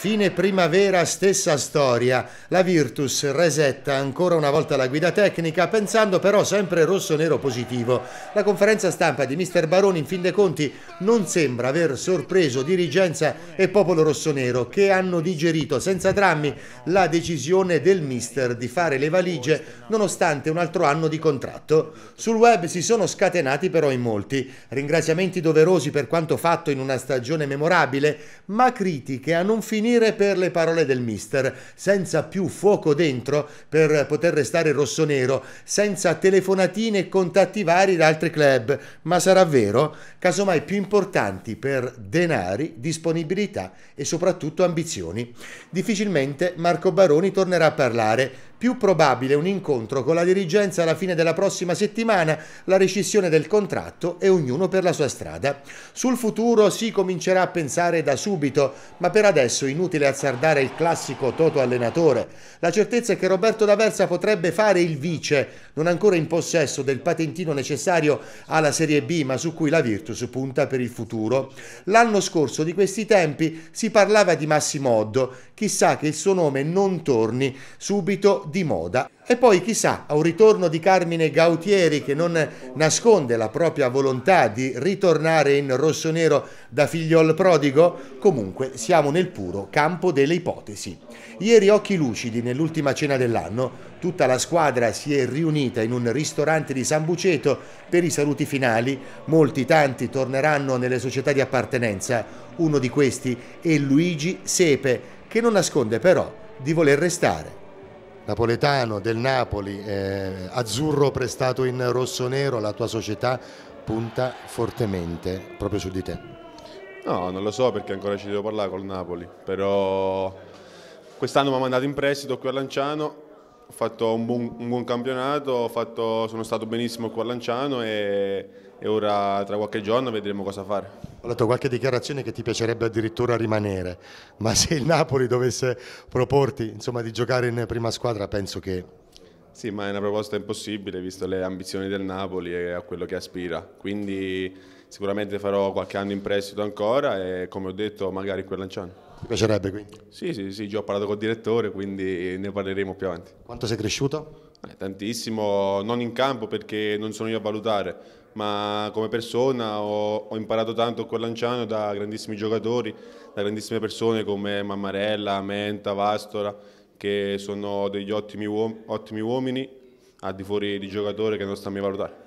Fine primavera, stessa storia. La Virtus resetta ancora una volta la guida tecnica, pensando però sempre rosso-nero positivo. La conferenza stampa di Mister Baroni, in fin dei conti, non sembra aver sorpreso dirigenza e popolo rossonero, che hanno digerito senza drammi la decisione del Mister di fare le valigie nonostante un altro anno di contratto. Sul web si sono scatenati però in molti. Ringraziamenti doverosi per quanto fatto in una stagione memorabile, ma critiche a non finire finire per le parole del mister, senza più fuoco dentro per poter restare rossonero, senza telefonatine e contatti vari da altri club, ma sarà vero, casomai più importanti per denari, disponibilità e soprattutto ambizioni. Difficilmente Marco Baroni tornerà a parlare più probabile un incontro con la dirigenza alla fine della prossima settimana, la rescissione del contratto e ognuno per la sua strada. Sul futuro si comincerà a pensare da subito, ma per adesso inutile azzardare il classico toto allenatore. La certezza è che Roberto D'Aversa potrebbe fare il vice, non ancora in possesso del patentino necessario alla Serie B, ma su cui la Virtus punta per il futuro. L'anno scorso di questi tempi si parlava di Massimo Oddo, chissà che il suo nome non torni subito di moda. E poi chissà, a un ritorno di Carmine Gautieri che non nasconde la propria volontà di ritornare in rossonero da figliol prodigo, comunque siamo nel puro campo delle ipotesi. Ieri occhi lucidi nell'ultima cena dell'anno, tutta la squadra si è riunita in un ristorante di San Buceto per i saluti finali, molti tanti torneranno nelle società di appartenenza, uno di questi è Luigi Sepe che non nasconde però di voler restare napoletano del Napoli, eh, azzurro prestato in rosso-nero, la tua società punta fortemente proprio su di te. No, non lo so perché ancora ci devo parlare col Napoli, però quest'anno mi ha mandato in prestito qui a Lanciano ho fatto un buon, un buon campionato, fatto, sono stato benissimo qua a Lanciano e, e, ora tra qualche giorno vedremo cosa fare. Ho letto qualche dichiarazione che ti piacerebbe addirittura rimanere, ma se il Napoli dovesse proporti insomma, di giocare in prima squadra penso che... Sì, ma è una proposta impossibile visto le ambizioni del Napoli e a quello che aspira, quindi sicuramente farò qualche anno in prestito ancora e come ho detto magari qui a Lanciano. Ti piacerebbe quindi? Sì, sì, sì, già ho parlato col direttore, quindi ne parleremo più avanti. Quanto sei cresciuto? Eh, tantissimo, non in campo perché non sono io a valutare, ma come persona ho, ho imparato tanto con Lanciano da grandissimi giocatori, da grandissime persone come Mammarella, Menta, Vastora, che sono degli ottimi, uom ottimi uomini al di fuori di giocatore che non sta a mio valutare.